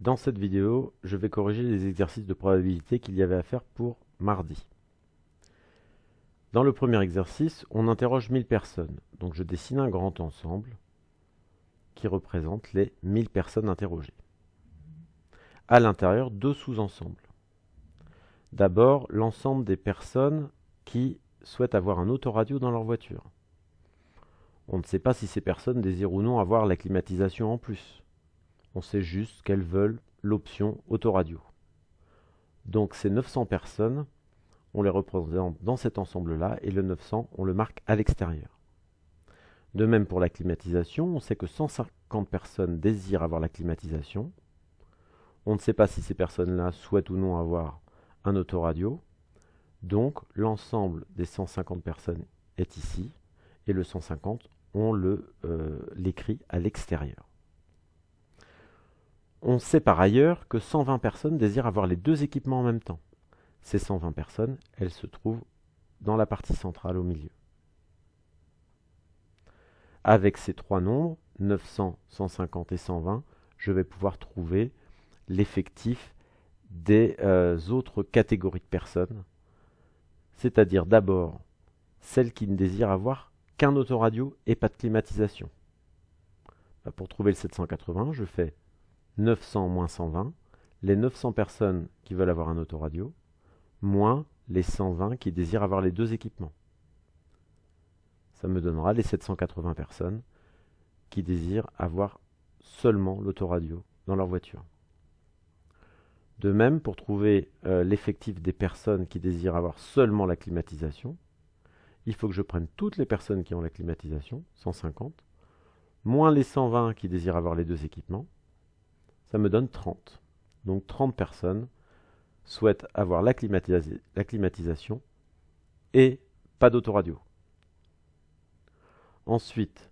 Dans cette vidéo, je vais corriger les exercices de probabilité qu'il y avait à faire pour mardi. Dans le premier exercice, on interroge 1000 personnes. Donc je dessine un grand ensemble qui représente les 1000 personnes interrogées. À l'intérieur, deux sous-ensembles. D'abord, l'ensemble des personnes qui souhaitent avoir un autoradio dans leur voiture. On ne sait pas si ces personnes désirent ou non avoir la climatisation en plus on sait juste qu'elles veulent l'option autoradio. Donc ces 900 personnes, on les représente dans cet ensemble-là et le 900, on le marque à l'extérieur. De même pour la climatisation, on sait que 150 personnes désirent avoir la climatisation. On ne sait pas si ces personnes-là souhaitent ou non avoir un autoradio. Donc l'ensemble des 150 personnes est ici et le 150, on euh, l'écrit le, à l'extérieur. On sait par ailleurs que 120 personnes désirent avoir les deux équipements en même temps. Ces 120 personnes, elles se trouvent dans la partie centrale au milieu. Avec ces trois nombres, 900, 150 et 120, je vais pouvoir trouver l'effectif des euh, autres catégories de personnes, c'est-à-dire d'abord celles qui ne désirent avoir qu'un autoradio et pas de climatisation. Bah, pour trouver le 780, je fais 900 moins 120, les 900 personnes qui veulent avoir un autoradio, moins les 120 qui désirent avoir les deux équipements. Ça me donnera les 780 personnes qui désirent avoir seulement l'autoradio dans leur voiture. De même, pour trouver euh, l'effectif des personnes qui désirent avoir seulement la climatisation, il faut que je prenne toutes les personnes qui ont la climatisation, 150, moins les 120 qui désirent avoir les deux équipements, ça me donne 30. Donc 30 personnes souhaitent avoir la, climatisation et pas d'autoradio. Ensuite,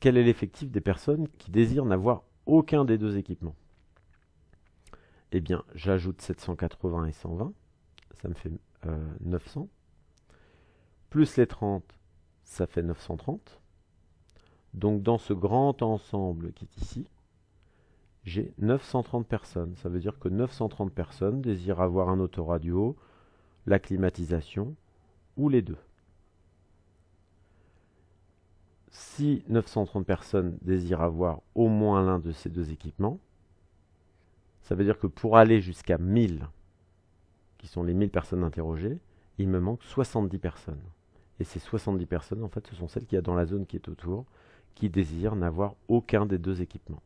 quel est l'effectif des personnes qui désirent n'avoir aucun des deux équipements Eh bien, j'ajoute 780 et 120, ça me fait 900. Euh, Plus les 30, ça fait 930. Donc dans ce grand ensemble qui est ici, j'ai 930 personnes. Ça veut dire que 930 personnes désirent avoir un autoradio, la climatisation ou les deux. Si 930 personnes désirent avoir au moins l'un de ces deux équipements, ça veut dire que pour aller jusqu'à 1000, qui sont les 1000 personnes interrogées, il me manque 70 personnes. Et ces 70 personnes, en fait, ce sont celles qu'il y a dans la zone qui est autour, qui désirent n'avoir aucun des deux équipements.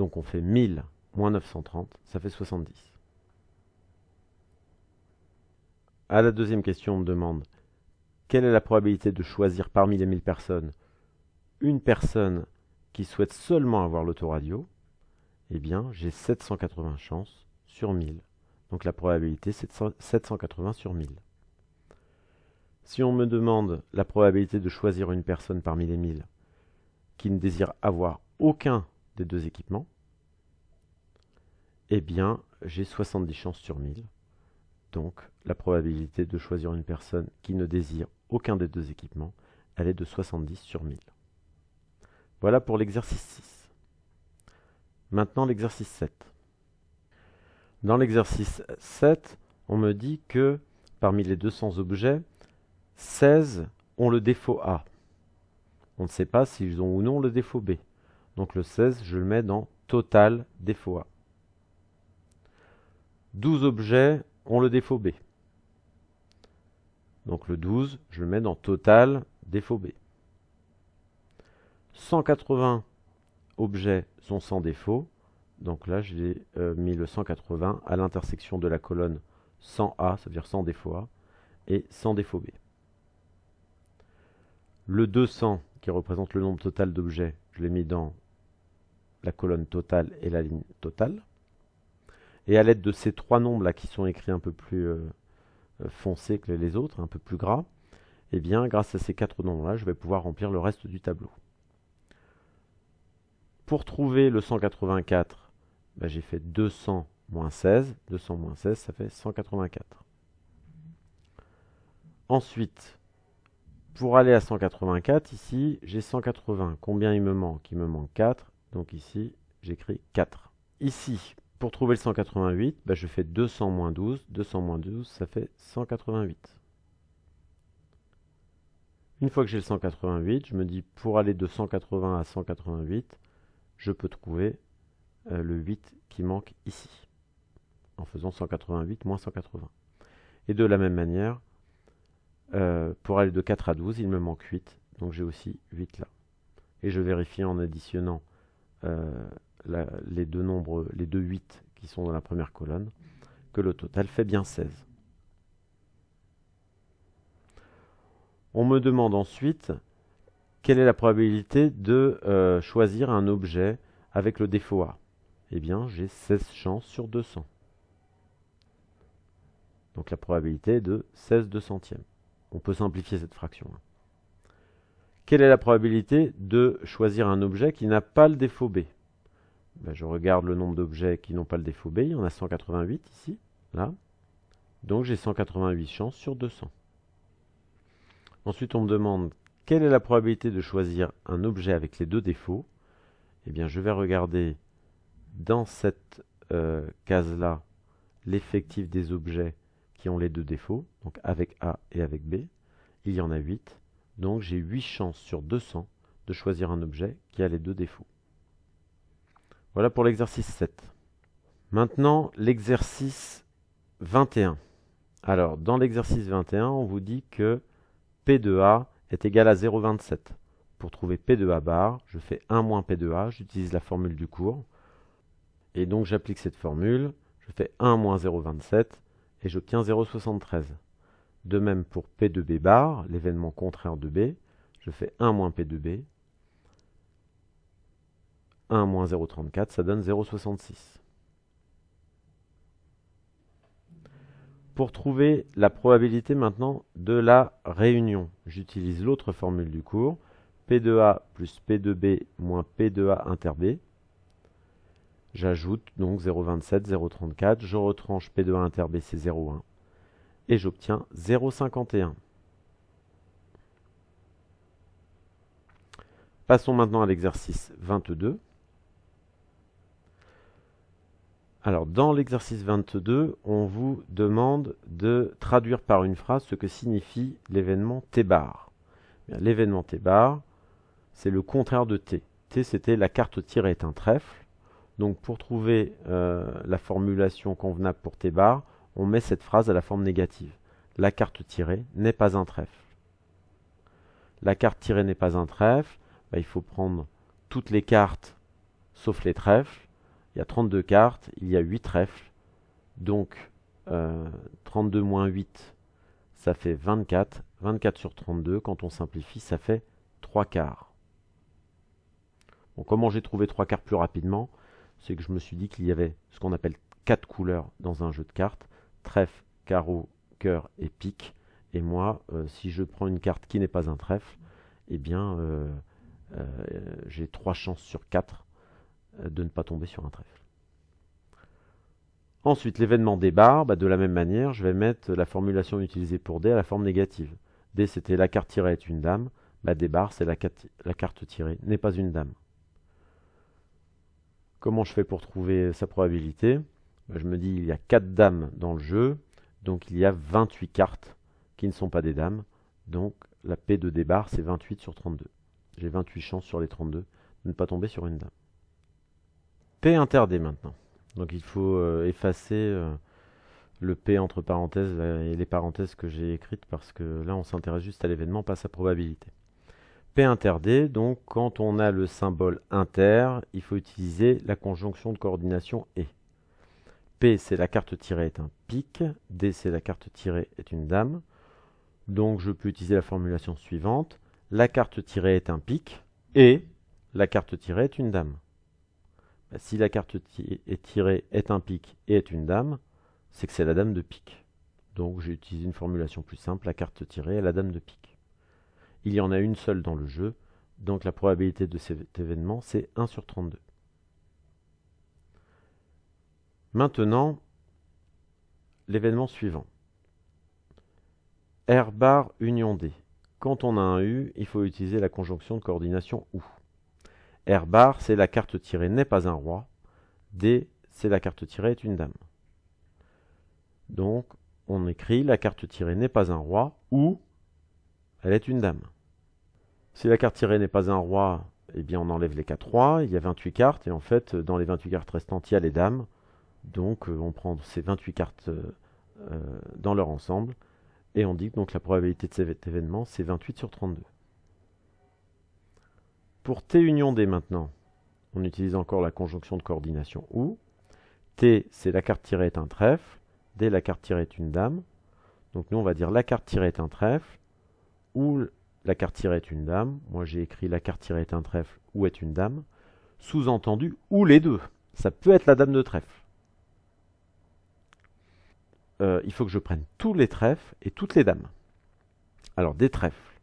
Donc on fait 1000 moins 930, ça fait 70. À la deuxième question, on me demande quelle est la probabilité de choisir parmi les 1000 personnes une personne qui souhaite seulement avoir l'autoradio Eh bien, j'ai 780 chances sur 1000. Donc la probabilité, c'est 780 sur 1000. Si on me demande la probabilité de choisir une personne parmi les 1000 qui ne désire avoir aucun deux équipements, eh bien, j'ai 70 chances sur 1000. Donc, la probabilité de choisir une personne qui ne désire aucun des deux équipements, elle est de 70 sur 1000. Voilà pour l'exercice 6. Maintenant, l'exercice 7. Dans l'exercice 7, on me dit que parmi les 200 objets, 16 ont le défaut A. On ne sait pas s'ils ont ou non le défaut B. Donc le 16, je le mets dans total défaut A. 12 objets ont le défaut B. Donc le 12, je le mets dans total défaut B. 180 objets sont sans défaut. Donc là, j'ai euh, mis le 180 à l'intersection de la colonne 100A, ça veut dire sans défaut A, et sans défaut B. Le 200, qui représente le nombre total d'objets, je l'ai mis dans la colonne totale et la ligne totale. Et à l'aide de ces trois nombres là qui sont écrits un peu plus euh, euh, foncés que les autres, un peu plus gras, et eh bien grâce à ces quatre nombres là, je vais pouvoir remplir le reste du tableau. Pour trouver le 184, bah, j'ai fait 200 moins 16. 200 moins 16, ça fait 184. Ensuite, pour aller à 184, ici, j'ai 180. Combien il me manque Il me manque 4. Donc ici, j'écris 4. Ici, pour trouver le 188, bah, je fais 200 moins 12. 200 moins 12, ça fait 188. Une fois que j'ai le 188, je me dis pour aller de 180 à 188, je peux trouver euh, le 8 qui manque ici, en faisant 188 moins 180. Et de la même manière, euh, pour aller de 4 à 12, il me manque 8, donc j'ai aussi 8 là. Et je vérifie en additionnant euh, les deux nombres, les deux 8 qui sont dans la première colonne, que le total fait bien 16. On me demande ensuite quelle est la probabilité de euh, choisir un objet avec le défaut A Eh bien, j'ai 16 chances sur 200. Donc la probabilité est de 16 deux centièmes. On peut simplifier cette fraction. là hein. Quelle est la probabilité de choisir un objet qui n'a pas le défaut B ben, Je regarde le nombre d'objets qui n'ont pas le défaut B. Il y en a 188 ici, là. Donc j'ai 188 chances sur 200. Ensuite, on me demande quelle est la probabilité de choisir un objet avec les deux défauts. Eh bien, je vais regarder dans cette euh, case-là l'effectif des objets qui ont les deux défauts, donc avec A et avec B. Il y en a 8. Donc j'ai 8 chances sur 200 de choisir un objet qui a les deux défauts. Voilà pour l'exercice 7. Maintenant, l'exercice 21. Alors, dans l'exercice 21, on vous dit que P de A est égal à 0,27. Pour trouver P de A bar, je fais 1 moins P de A, j'utilise la formule du cours. Et donc j'applique cette formule, je fais 1 moins 0,27 et j'obtiens 0,73. De même pour p de b bar, l'événement contraire de B, je fais 1 moins p de b 1 moins 0,34, ça donne 0,66. Pour trouver la probabilité maintenant de la réunion, j'utilise l'autre formule du cours, p de a plus p de b moins p de a inter B. J'ajoute donc 0,27, 0,34, je retranche p de a inter B, c'est 0,1 et j'obtiens 0,51. Passons maintenant à l'exercice 22. Alors, dans l'exercice 22, on vous demande de traduire par une phrase ce que signifie l'événement T-bar. Eh l'événement T-bar, c'est le contraire de T. T, c'était la carte tirée est un trèfle. Donc, pour trouver euh, la formulation convenable pour T-bar, on met cette phrase à la forme négative. La carte tirée n'est pas un trèfle. La carte tirée n'est pas un trèfle. Bah, il faut prendre toutes les cartes sauf les trèfles. Il y a 32 cartes, il y a 8 trèfles. Donc 32 euh, moins 8, ça fait 24. 24 sur 32, quand on simplifie, ça fait 3 quarts. comment j'ai trouvé 3 quarts plus rapidement C'est que je me suis dit qu'il y avait ce qu'on appelle 4 couleurs dans un jeu de cartes trèfle, carreau, cœur et pique. Et moi, euh, si je prends une carte qui n'est pas un trèfle, eh bien, euh, euh, j'ai 3 chances sur 4 de ne pas tomber sur un trèfle. Ensuite, l'événement des barres, bah, de la même manière, je vais mettre la formulation utilisée pour D à la forme négative. D, c'était la carte tirée est une dame. Bah, des c'est la carte tirée n'est pas une dame. Comment je fais pour trouver sa probabilité je me dis il y a 4 dames dans le jeu, donc il y a 28 cartes qui ne sont pas des dames. Donc la P de débarre, c'est 28 sur 32. J'ai 28 chances sur les 32 de ne pas tomber sur une dame. P interdit maintenant. Donc il faut euh, effacer euh, le P entre parenthèses euh, et les parenthèses que j'ai écrites parce que là on s'intéresse juste à l'événement, pas à sa probabilité. P interdit, donc quand on a le symbole inter, il faut utiliser la conjonction de coordination et. P, c'est la carte tirée est un pic, D, c'est la carte tirée est une dame. Donc je peux utiliser la formulation suivante. La carte tirée est un pic et la carte tirée est une dame. Bah, si la carte tirée est un pic et est une dame, c'est que c'est la dame de pic. Donc j'ai utilisé une formulation plus simple, la carte tirée est la dame de pique. Il y en a une seule dans le jeu, donc la probabilité de cet événement c'est 1 sur 32. Maintenant, l'événement suivant. R bar union D. Quand on a un U, il faut utiliser la conjonction de coordination OU. R bar, c'est la carte tirée n'est pas un roi. D, c'est la carte tirée est une dame. Donc, on écrit la carte tirée n'est pas un roi ou elle est une dame. Si la carte tirée n'est pas un roi, eh bien on enlève les 4 rois, il y a 28 cartes, et en fait, dans les 28 cartes restantes, il y a les dames. Donc euh, on prend ces 28 cartes euh, euh, dans leur ensemble et on dit que donc la probabilité de cet événement c'est 28 sur 32. Pour T union D maintenant, on utilise encore la conjonction de coordination OU. T c'est la carte tirée est un trèfle, D la carte tirée est une dame. Donc nous on va dire la carte tirée est un trèfle ou la carte tirée est une dame. Moi j'ai écrit la carte tirée est un trèfle ou est une dame. Sous-entendu ou les deux. Ça peut être la dame de trèfle. Euh, il faut que je prenne tous les trèfles et toutes les dames. Alors des trèfles,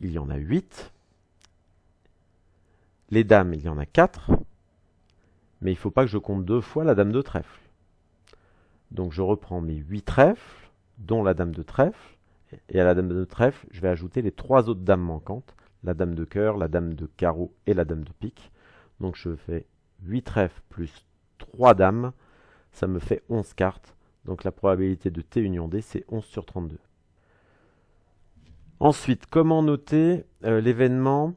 il y en a 8. Les dames, il y en a 4. Mais il ne faut pas que je compte deux fois la dame de trèfle. Donc je reprends mes 8 trèfles, dont la dame de trèfle. Et à la dame de trèfle, je vais ajouter les trois autres dames manquantes. La dame de cœur, la dame de carreau et la dame de pique. Donc je fais 8 trèfles plus 3 dames. Ça me fait 11 cartes. Donc la probabilité de T union D, c'est 11 sur 32. Ensuite, comment noter euh, l'événement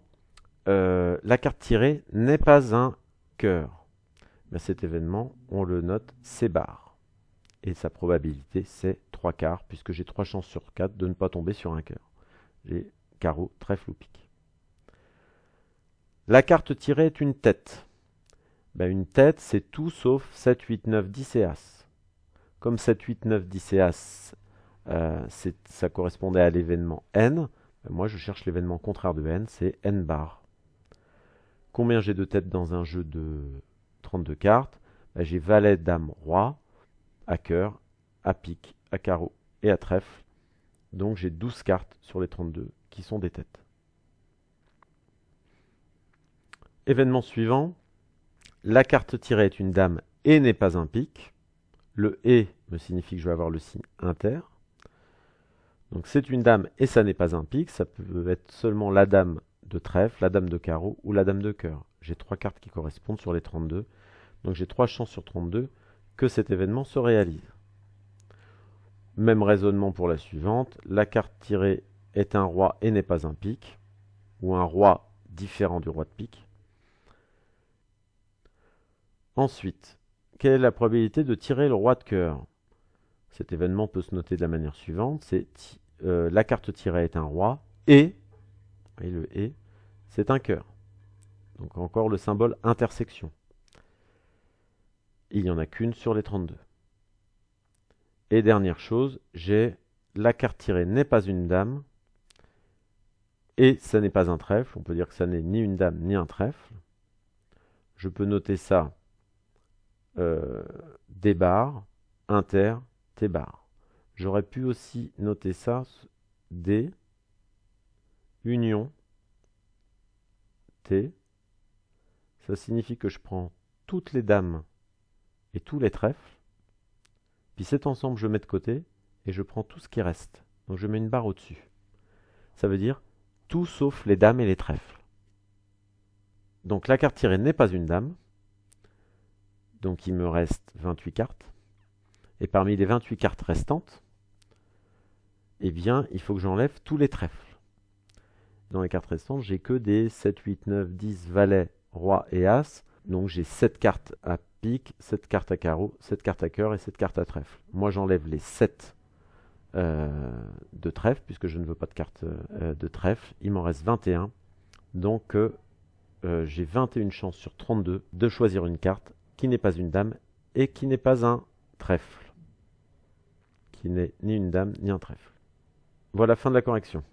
euh, La carte tirée n'est pas un cœur. cet événement, on le note C bar. Et sa probabilité, c'est 3 quarts, puisque j'ai 3 chances sur 4 de ne pas tomber sur un cœur. J'ai carreau, très floupique La carte tirée est une tête. Ben, une tête, c'est tout sauf 7, 8, 9, 10 et As. Comme 7, 8, 9, 10 et As, euh, ça correspondait à l'événement N, ben moi je cherche l'événement contraire de N, c'est N bar. Combien j'ai de têtes dans un jeu de 32 cartes ben, J'ai valet, dame, roi, à cœur, à pique, à carreau et à trèfle. Donc j'ai 12 cartes sur les 32 qui sont des têtes. Événement suivant, la carte tirée est une dame et n'est pas un pique. Le et me signifie que je vais avoir le signe inter. Donc c'est une dame et ça n'est pas un pique, ça peut être seulement la dame de trèfle, la dame de carreau ou la dame de cœur. J'ai trois cartes qui correspondent sur les 32, donc j'ai trois chances sur 32 que cet événement se réalise. Même raisonnement pour la suivante, la carte tirée est un roi et n'est pas un pique, ou un roi différent du roi de pique. Ensuite, quelle est la probabilité de tirer le roi de cœur Cet événement peut se noter de la manière suivante. C'est euh, la carte tirée est un roi et, et le et, c'est un cœur. Donc encore le symbole intersection. Il n'y en a qu'une sur les 32. Et dernière chose, j'ai la carte tirée n'est pas une dame et ça n'est pas un trèfle. On peut dire que ça n'est ni une dame ni un trèfle. Je peux noter ça D euh, des inter, t bar. J'aurais pu aussi noter ça, D, union, T. Ça signifie que je prends toutes les dames et tous les trèfles, puis cet ensemble je mets de côté et je prends tout ce qui reste. Donc je mets une barre au-dessus. Ça veut dire tout sauf les dames et les trèfles. Donc la carte tirée n'est pas une dame, donc il me reste 28 cartes. Et parmi les 28 cartes restantes, eh bien, il faut que j'enlève tous les trèfles. Dans les cartes restantes, j'ai que des 7, 8, 9, 10, valets, roi et as. Donc j'ai 7 cartes à pique, 7 cartes à carreau, 7 cartes à cœur et 7 cartes à trèfle. Moi, j'enlève les 7 euh, de trèfle, puisque je ne veux pas de cartes euh, de trèfle. Il m'en reste 21. Donc, euh, j'ai 21 chances sur 32 de choisir une carte qui n'est pas une dame et qui n'est pas un trèfle. Qui n'est ni une dame ni un trèfle. Voilà, fin de la correction.